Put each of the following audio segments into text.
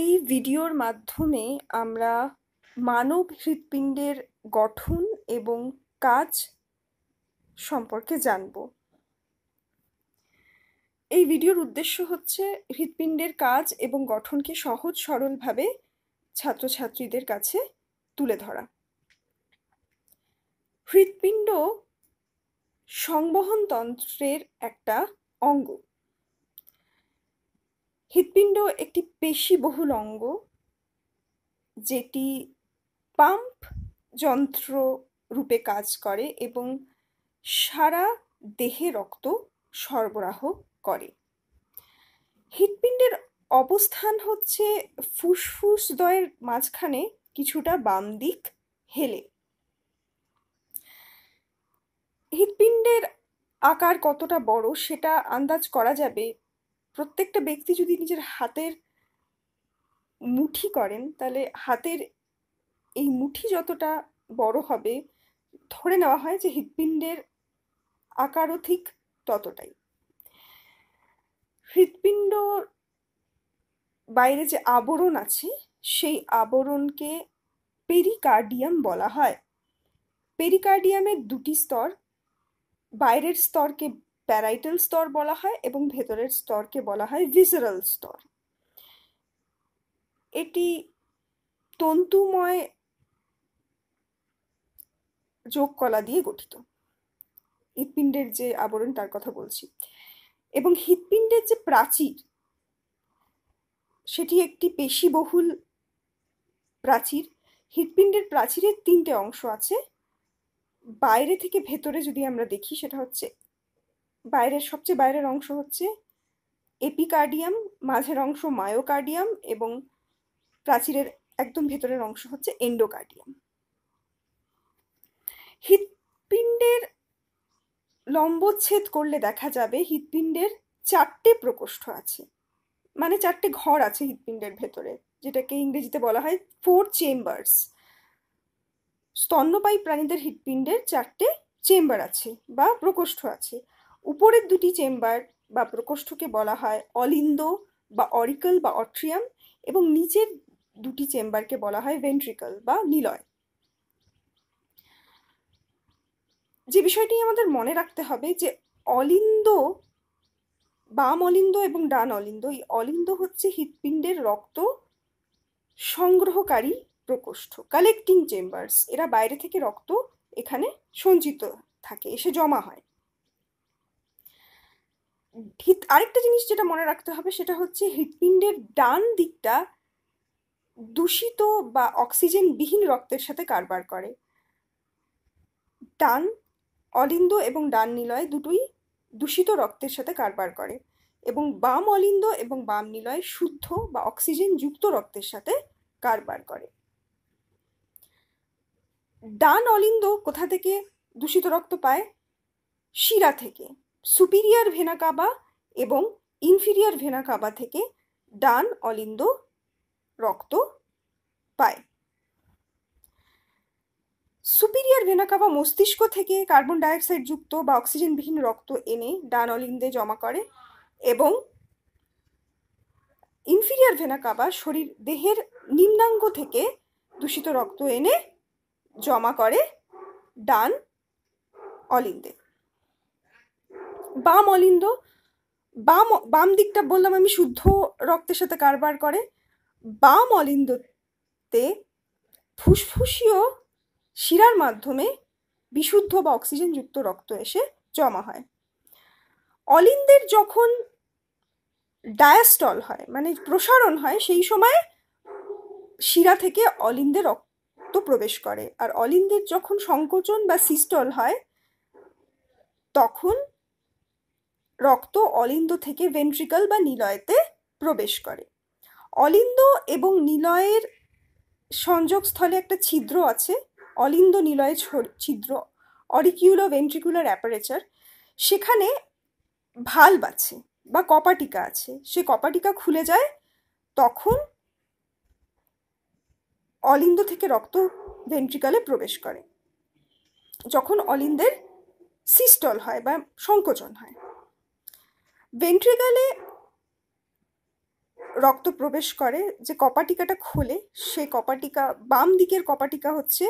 এই ভিডিওর মাধ্যমে আমরা মানব হৃৎপিণ্ডের গঠন এবং কাজ সম্পর্কে জানব এই ভিডিওর উদ্দেশ্য হচ্ছে হৃৎপিণ্ডের কাজ এবং গঠনকে সহজ সরলভাবে ছাত্রছাত্রীদের কাছে তুলে ধরা হৃৎপিণ্ড সংবহনতন্ত্রের একটা অঙ্গ হৃৎপিণ্ড একটি পেশি বহুল অঙ্গ যেটি পাম্প যন্ত্র রূপে কাজ করে এবং সারা দেহে রক্ত সরবরাহ করে হৃৎপিণ্ডের অবস্থান হচ্ছে ফুসফুস দয়ের মাঝখানে কিছুটা বাম দিক হেলে হৃৎপিণ্ডের আকার কতটা বড় সেটা আন্দাজ করা যাবে প্রত্যেকটা ব্যক্তি যদি নিজের হাতের মুঠি করেন তাহলে হাতের এই মুঠি যতটা বড় হবে ধরে নেওয়া হয় যে হৃৎপিণ্ডের আকারও ঠিক ততটাই হৃৎপিণ্ড বাইরে যে আবরণ আছে সেই আবরণকে পেরিকার্ডিয়াম বলা হয় পেরিকার্ডিয়ামের দুটি স্তর বাইরের স্তরকে প্যারাইটাল স্তর বলা হয় এবং ভেতরের স্তরকে বলা হয় ভিজারাল স্তর এটি তন্তুময় যোগকলা দিয়ে গঠিত হৃৎপিণ্ডের যে আবরণ তার কথা বলছি এবং হৃৎপিণ্ডের যে প্রাচীর সেটি একটি পেশিবহুল প্রাচীর হৃৎপিণ্ডের প্রাচীরের তিনটে অংশ আছে বাইরে থেকে ভেতরে যদি আমরা দেখি সেটা হচ্ছে বাইরের সবচেয়ে বাইরের অংশ হচ্ছে এপিকার্ডিয়াম মাঝের অংশ মায়োকার্ডিয়াম এবং প্রাচীরের একদম ভেতরের অংশ হচ্ছে এন্ডোকার্ডিয়াম হৃৎপিণ্ডের লম্বচ্ছেদ করলে দেখা যাবে হৃৎপিণ্ডের চারটে প্রকোষ্ঠ আছে মানে চারটে ঘর আছে হৃৎপিণ্ডের ভেতরে যেটাকে ইংরেজিতে বলা হয় ফোর চেম্বার্স স্তন্যপায়ী প্রাণীদের হৃৎপিণ্ডের চারটে চেম্বার আছে বা প্রকোষ্ঠ আছে উপরের দুটি চেম্বার বা প্রকোষ্ঠকে বলা হয় অলিন্দ বা অরিকল বা অট্রিয়াম এবং নিচের দুটি চেম্বারকে বলা হয় ভেন্ট্রিকল বা নিলয় যে বিষয়টি আমাদের মনে রাখতে হবে যে অলিন্দ বাম অলিন্দ এবং ডান অলিন্দ এই অলিন্দ হচ্ছে হৃৎপিণ্ডের রক্ত সংগ্রহকারী প্রকোষ্ঠ কালেক্টিং চেম্বার্স এরা বাইরে থেকে রক্ত এখানে সঞ্চিত থাকে এসে জমা হয় আরেকটা জিনিস যেটা মনে রাখতে হবে সেটা হচ্ছে হৃৎপিণ্ডের ডান দিকটা দূষিত বা অক্সিজেনবিহীন রক্তের সাথে কারবার করে ডান অলিন্দ এবং ডান নিলয় দুটোই দূষিত রক্তের সাথে কারবার করে এবং বাম অলিন্দ এবং বাম নিলয় শুদ্ধ বা অক্সিজেন যুক্ত রক্তের সাথে কারবার করে ডান অলিন্দ কোথা থেকে দূষিত রক্ত পায় শিরা থেকে সুপিরিয়ার ভেনা কাবা এবং ইনফিরিয়ার ভেনা কাবা থেকে ডান অলিন্দ রক্ত পায় সুপিরিয়ার ভেনা কাবা মস্তিষ্ক থেকে কার্বন ডাইঅক্সাইড যুক্ত বা অক্সিজেনবিহীন রক্ত এনে ডান অলিন্দে জমা করে এবং ইনফিরিয়ার ভেনা কাবা শরীর দেহের নিম্নাঙ্গ থেকে দূষিত রক্ত এনে জমা করে ডান অলিন্দে বাম অলিন্দ বাম বাম দিকটা বললাম আমি শুদ্ধ রক্তের সাথে কারবার করে বাম অলিন্দতে ফুসফুসীয় শিরার মাধ্যমে বিশুদ্ধ বা অক্সিজেনযুক্ত রক্ত এসে জমা হয় অলিন্দের যখন ডায়াস্টল হয় মানে প্রসারণ হয় সেই সময় শিরা থেকে অলিন্দে রক্ত প্রবেশ করে আর অলিন্দের যখন সংকোচন বা সিস্টল হয় তখন রক্ত অলিন্দ থেকে ভেন্ট্রিকল বা নিলয়তে প্রবেশ করে অলিন্দ এবং নিলয়ের সংযোগস্থলে একটা ছিদ্র আছে অলিন্দ নিলয় ছিদ্র অরিকিউলো ভেন্ট্রিকুলার অ্যাপারেচার সেখানে ভাল্ব আছে বা কপাটিকা আছে সে কপাটিকা খুলে যায় তখন অলিন্দ থেকে রক্ত ভেন্ট্রিকালে প্রবেশ করে যখন অলিন্দের সিস্টল হয় বা সংকোচন হয় ভেন্ট্রিকালে রক্ত প্রবেশ করে যে কপাটিকাটা খোলে সে কপাটিকা বাম দিকের কপাটিকা হচ্ছে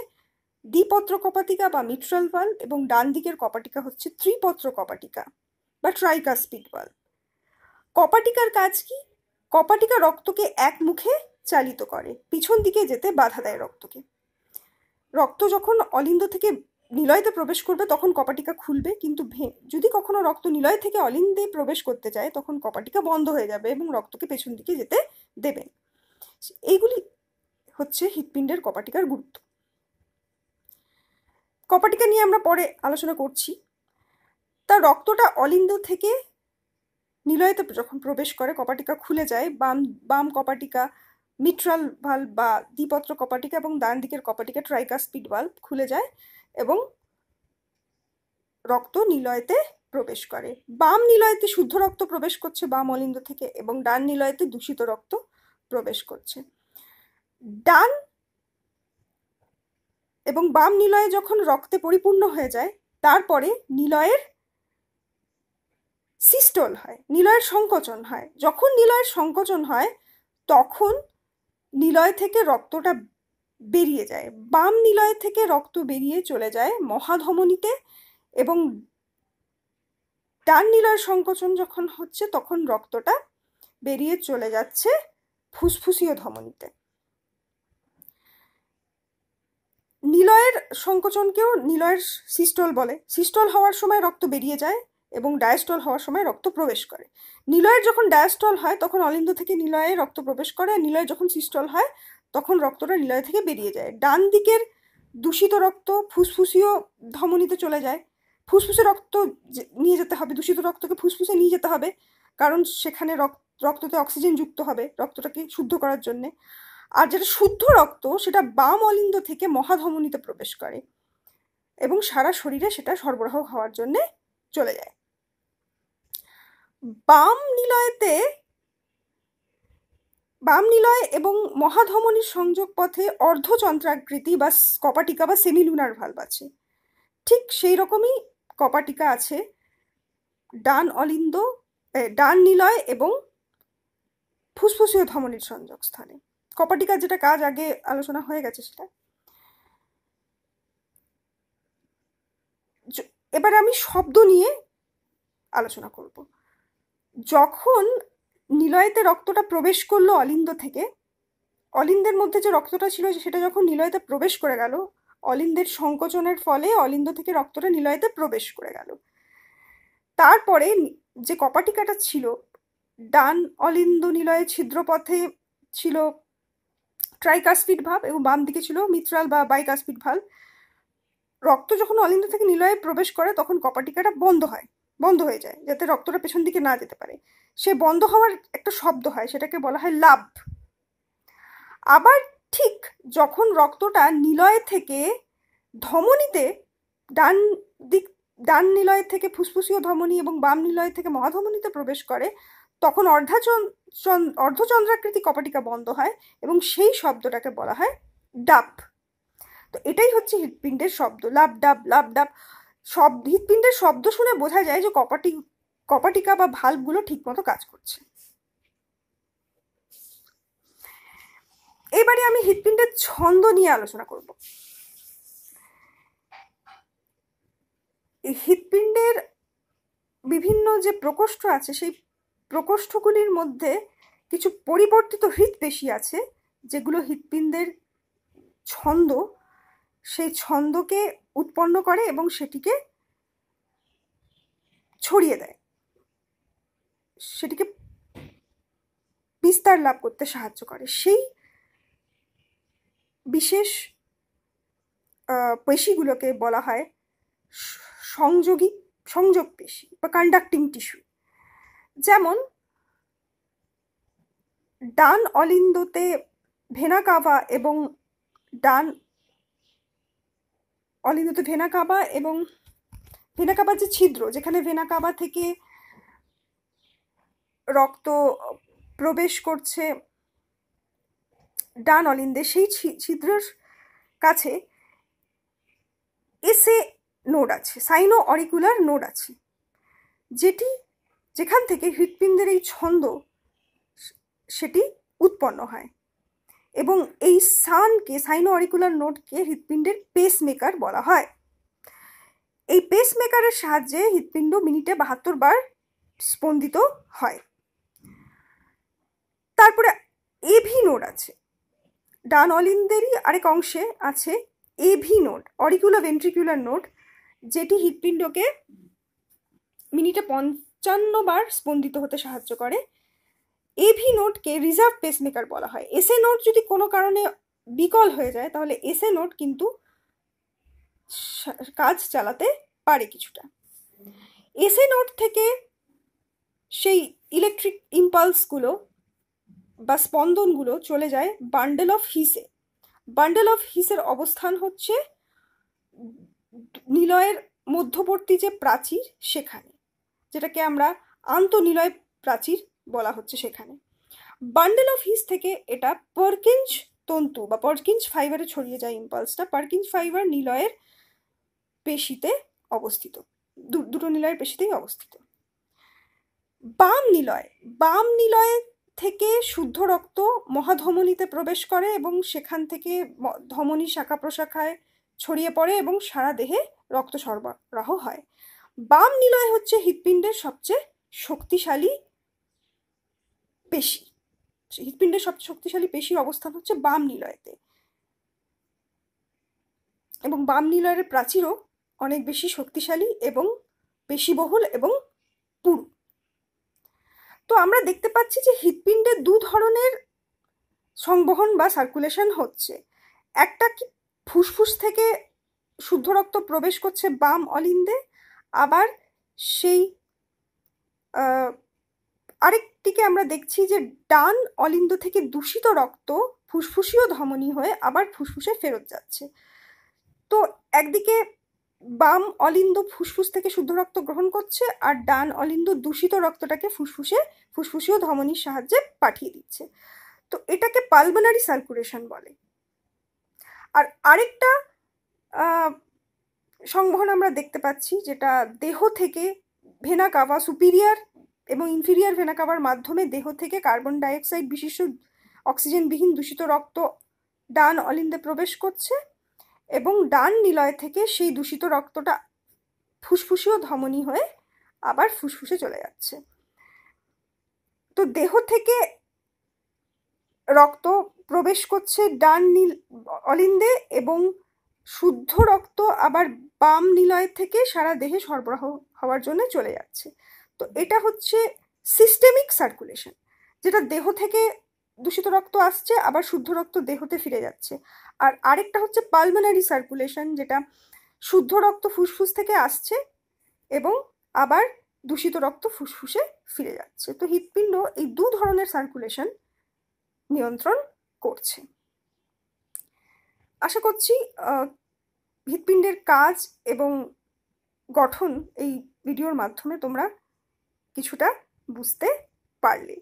দ্বিপত্র কপাটিকা বা মিট্রাল ভাল এবং ডান দিকের কপাটিকা হচ্ছে ত্রিপত্র কপাটিকা বা ট্রাইকাস্পিড ভাল কপাটিকার কাজ কি কপাটিকা রক্তকে এক মুখে চালিত করে পিছন দিকে যেতে বাধা দেয় রক্তকে রক্ত যখন অলিন্দ থেকে নিলয়তে প্রবেশ করবে তখন কপাটিকা খুলবে কিন্তু যদি কখনো রক্ত নিলয় থেকে অলিন্দে প্রবেশ করতে চায় তখন কপাটিকা বন্ধ হয়ে যাবে এবং রক্তকে পেছন দিকে যেতে দেবেন এইগুলি হচ্ছে হৃৎপিণ্ডের কপাটিকার গুরুত্ব কপাটিকা নিয়ে আমরা পরে আলোচনা করছি তার রক্তটা অলিন্দ থেকে নিলয়তে যখন প্রবেশ করে কপাটিকা খুলে যায় বাম বাম কপাটিকা মিট্রাল ভাল বা দ্বিপত্র কপাটিকা এবং ডান দিকের কপাটিকা ট্রাইকা স্পিড ভাল খুলে যায় এবং রক্ত নিলয়তে প্রবেশ করে বাম নিলয়তে শুদ্ধ রক্ত প্রবেশ করছে বাম অলিন্দ থেকে এবং ডান নিলয়তে দূষিত রক্ত প্রবেশ করছে ডান এবং বাম নিলয়ে যখন রক্তে পরিপূর্ণ হয়ে যায় তারপরে নিলয়ের সিস্টল হয় নিলয়ের সংকোচন হয় যখন নিলয়ের সংকোচন হয় তখন নিলয় থেকে রক্তটা বেরিয়ে যায় বাম নিলয় থেকে রক্ত বেরিয়ে চলে যায় মহাধমনিতে এবং ডান নিলয় সংকোচন যখন হচ্ছে তখন রক্তটা বেরিয়ে চলে যাচ্ছে ফুসফুসীয় ধমনীতে নিলয়ের সংকোচনকেও নিলয়ের সিস্টল বলে সিস্টল হওয়ার সময় রক্ত বেরিয়ে যায় এবং ডায়াস্টল হওয়ার সময় রক্ত প্রবেশ করে নিলয়ের যখন ডায়াস্টল হয় তখন অলিন্দ থেকে নিলয়ে রক্ত প্রবেশ করে নিলয় যখন সিস্টল হয় তখন রক্তটা নিলয় থেকে বেরিয়ে যায় ডান দিকের দূষিত রক্ত ফুসফুসীয় ধমনীতে চলে যায় ফুসফুসে রক্ত নিয়ে যেতে হবে দূষিত রক্তকে ফুসফুসে নিয়ে যেতে হবে কারণ সেখানে রক্ততে অক্সিজেন যুক্ত হবে রক্তটাকে শুদ্ধ করার জন্যে আর যেটা শুদ্ধ রক্ত সেটা বাম অলিন্দ থেকে মহাধমনীতে প্রবেশ করে এবং সারা শরীরে সেটা সরবরাহ হওয়ার জন্যে চলে যায় বাম নিলয়েতে বাম নিলয় এবং মহাধমনির সংযোগ পথে অর্ধচন্দ্রাকৃতি বা কপাটিকা বা সেমিলুনার ভাল্ব আছে ঠিক সেই রকমই কপাটিকা আছে ডান অলিন্দ ডান নিলয় এবং ফুসফুসীয় সংযোগ স্থানে কপাটিকা যেটা কাজ আগে আলোচনা হয়ে গেছে সেটা এবার আমি শব্দ নিয়ে আলোচনা করব যখন নিলয়েতে রক্তটা প্রবেশ করলো অলিন্দ থেকে অলিন্দের মধ্যে যে রক্তটা ছিল সেটা যখন নিলয়েতে প্রবেশ করে গেল অলিন্দের সংকোচনের ফলে অলিন্দ থেকে রক্তটা নিলয়েতে প্রবেশ করে গেল তারপরে যে কপাটিকাটা ছিল ডান অলিন্দ নিলয়ে ছিদ্রপথে ছিল ট্রাইকাসপিড ভাব এবং বাম দিকে ছিল মিত্রাল বা বাইকাসপিড ভাব রক্ত যখন অলিন্দ থেকে নিলয়ে প্রবেশ করে তখন কপাটিকাটা বন্ধ হয় বন্ধ হয়ে যায় যাতে রক্তটা পেছন দিকে না যেতে পারে সে বন্ধ হওয়ার একটা শব্দ হয় সেটাকে বলা হয় লাভ আবার ঠিক যখন রক্তটা নিলয় থেকে ধমনীতে ডান দিক ডান নিলয় থেকে ফুসফুসীয় ধমনী এবং বাম নিলয় থেকে মহাধমনীতে প্রবেশ করে তখন অর্ধচন্দ্রাকৃতি কপাটিকা বন্ধ হয় এবং সেই শব্দটাকে বলা হয় ডাব তো এটাই হচ্ছে হৃৎপিণ্ডের শব্দ লাভ ডাব লাভ ডাব সব হৃৎপিণ্ডের শব্দ শুনে বোঝা যায় যে কপাটি কপাটিকা বা ভাল্বগুলো ঠিকমতো কাজ করছে এবারে আমি হৃৎপিণ্ডের ছন্দ নিয়ে আলোচনা করব হৃৎপিণ্ডের বিভিন্ন যে প্রকোষ্ঠ আছে সেই প্রকোষ্ঠগুলির মধ্যে কিছু পরিবর্তিত হৃৎপেশি আছে যেগুলো হৃৎপিণ্ডের ছন্দ সেই ছন্দকে উৎপন্ন করে এবং সেটিকে ছড়িয়ে দেয় সেটিকে বিস্তার লাভ করতে সাহায্য করে সেই বিশেষ পেশিগুলোকে বলা হয় সংযোগী সংযোগ পেশি বা কন্ডাক্টিং টিস্যু যেমন ডান অলিন্দতে ভেনাকাভা এবং ডান অলিন্দতে ভেনা কাবা এবং ভেনা কাবার যে ছিদ্র যেখানে ভেনা কাবা থেকে রক্ত প্রবেশ করছে ডান অলিন্দে সেই ছিদ্রের কাছে এসে নোড আছে সাইনো অরিকুলার নোড আছে যেটি যেখান থেকে হৃৎপিণ্ডের এই ছন্দ সেটি উৎপন্ন হয় এবং এই সানকে সাইনো অরিকুলার নোটকে হৃৎপিণ্ডের পেসমেকার বলা হয় এই পেসমেকারের সাহায্যে হৃৎপিণ্ড মিনিটে বাহাত্তর বার স্পন্দিত হয় তারপরে এভি নোড আছে ডান অলিন্দেরই আরেক অংশে আছে AV node auricular ventricular node যেটি হৃৎপিণ্ডকে মিনিটে পঞ্চান্ন বার স্পন্দিত হতে সাহায্য করে এভি নোটকে রিজার্ভ পেসমেকার বলা হয় এসএ নোট যদি কোনো কারণে বিকল হয়ে যায় তাহলে এসএ নোট কিন্তু কাজ চালাতে পারে কিছুটা এসএ নোট থেকে সেই ইলেকট্রিক ইম্পালসগুলো বা স্পন্দনগুলো চলে যায় bundle of His bundle of হিসের অবস্থান হচ্ছে নিলয়ের মধ্যবর্তী যে প্রাচীর সেখানে যেটাকে আমরা আন্তনিলয় প্রাচীর বলা হচ্ছে সেখানে বান্ডেল অফ হিস থেকে এটা পার্কিঞ্জ তন্তু বা পার্কিঞ্জ ফাইবারে ছড়িয়ে যায় ইম্পালসটা পার্কিঞ্জ ফাইবার নিলয়ের পেশিতে অবস্থিত দুটো নিলয়ের পেশিতেই অবস্থিত বাম নিলয় বাম নিলয় থেকে শুদ্ধ রক্ত মহাধমনীতে প্রবেশ করে এবং সেখান থেকে ধমনী শাখা প্রশাখায় ছড়িয়ে পড়ে এবং সারা দেহে রক্ত সরবরাহ হয় বাম নিলয় হচ্ছে হৃৎপিণ্ডের সবচেয়ে শক্তিশালী পেশি হৃৎপিণ্ডের সবচেয়ে শক্তিশালী পেশির অবস্থান হচ্ছে বাম নিলয়েতে এবং বাম নিলয়ের প্রাচীরও অনেক বেশি শক্তিশালী এবং পেশিবহুল এবং পুরু তো আমরা দেখতে পাচ্ছি যে হৃৎপিণ্ডে দু ধরনের সংবহন বা সার্কুলেশন হচ্ছে একটা কি ফুসফুস থেকে শুদ্ধ রক্ত প্রবেশ করছে বাম অলিন্দে আবার সেই আরেকটিকে আমরা দেখছি যে ডান অলিন্দ থেকে দূষিত রক্ত ফুসফুসীয় ধমনী হয়ে আবার ফুসফুসে ফেরত যাচ্ছে তো একদিকে বাম অলিন্দ ফুসফুস থেকে শুদ্ধ রক্ত গ্রহণ করছে আর ডান অলিন্দ দূষিত রক্তটাকে ফুসফুসে ফুসফুসীয় ধমনীর সাহায্যে পাঠিয়ে দিচ্ছে তো এটাকে পালমোনারি সার্কুলেশন বলে আর আরেকটা সংবহন আমরা দেখতে পাচ্ছি যেটা দেহ থেকে ভেনা কাভা সুপিরিয়ার এবং ইনফিরিয়ার ভেনা কাভার মাধ্যমে দেহ থেকে কার্বন ডাইঅক্সাইড বিশিষ্ট অক্সিজেনবিহীন দূষিত রক্ত ডান অলিন্দে প্রবেশ করছে এবং ডান নিলয় থেকে সেই দূষিত রক্তটা ফুসফুসেও ধমনী হয়ে আবার ফুসফুসে চলে যাচ্ছে তো দেহ থেকে রক্ত প্রবেশ করছে ডান নীল অলিন্দে এবং শুদ্ধ রক্ত আবার বাম নিলয় থেকে সারা দেহে সরবরাহ হওয়ার জন্য চলে যাচ্ছে তো এটা হচ্ছে সিস্টেমিক সার্কুলেশন যেটা দেহ থেকে দূষিত রক্ত আসছে আবার শুদ্ধ রক্ত দেহতে ফিরে যাচ্ছে আর আরেকটা হচ্ছে পালমোনারি সার্কুলেশন যেটা শুদ্ধ রক্ত ফুসফুস থেকে আসছে এবং আবার দূষিত রক্ত ফুসফুসে ফিরে যাচ্ছে তো হৃৎপিণ্ড এই দু ধরনের সার্কুলেশন নিয়ন্ত্রণ করছে আশা করছি হৃৎপিণ্ডের কাজ এবং গঠন এই ভিডিওর মাধ্যমে তোমরা কিছুটা বুঝতে পারলে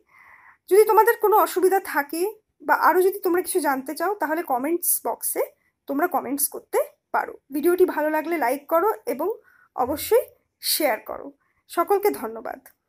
যদি তোমাদের কোনো অসুবিধা থাকে বা আরও যদি তোমরা কিছু জানতে চাও তাহলে কমেন্টস বক্সে তোমরা কমেন্টস করতে পারো ভিডিওটি ভালো লাগলে লাইক করো এবং অবশ্যই শেয়ার করো সকলকে ধন্যবাদ